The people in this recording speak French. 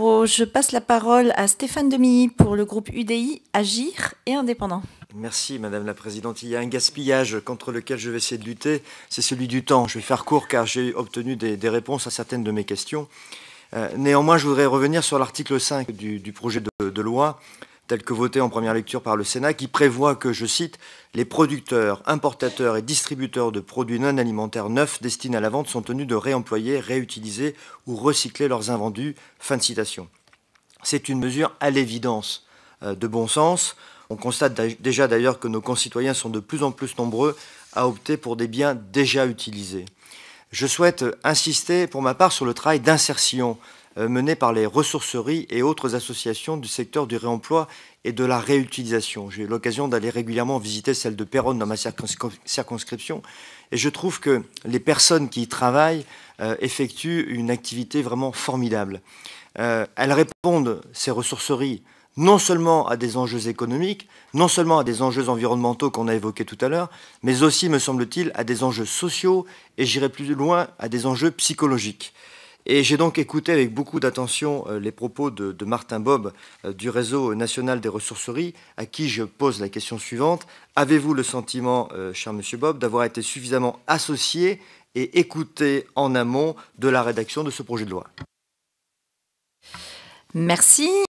Oh, je passe la parole à Stéphane Demilly pour le groupe UDI Agir et Indépendant. Merci Madame la Présidente. Il y a un gaspillage contre lequel je vais essayer de lutter, c'est celui du temps. Je vais faire court car j'ai obtenu des, réponses à certaines de mes questions. Euh, néanmoins, je voudrais revenir sur l'article 5 du, projet de, de loi tel que voté en première lecture par le Sénat, qui prévoit que, je cite, les producteurs, importateurs et distributeurs de produits non alimentaires neufs destinés à la vente sont tenus de réemployer, réutiliser ou recycler leurs invendus. Fin de citation. C'est une mesure à l'évidence euh, de bon sens. On constate déjà d'ailleurs que nos concitoyens sont de plus en plus nombreux à opter pour des biens déjà utilisés. Je souhaite insister pour ma part sur le travail d'insertion euh, menée par les ressourceries et autres associations du secteur du réemploi et de la réutilisation. J'ai eu l'occasion d'aller régulièrement visiter celle de Péronne dans ma circonscription et je trouve que les personnes qui y travaillent euh, effectuent une activité vraiment formidable. Euh, elles répondent, ces ressourceries, non seulement à des enjeux économiques, non seulement à des enjeux environnementaux qu'on a évoqués tout à l'heure, mais aussi, me semble-t-il, à des enjeux sociaux et j'irai plus loin, à des enjeux psychologiques. Et j'ai donc écouté avec beaucoup d'attention euh, les propos de, Martin Bob euh, du Réseau national des ressourceries, à qui je pose la question suivante. Avez-vous le sentiment, euh, cher Monsieur Bob, d'avoir été suffisamment associé et écouté en amont de la rédaction de ce projet de loi Merci.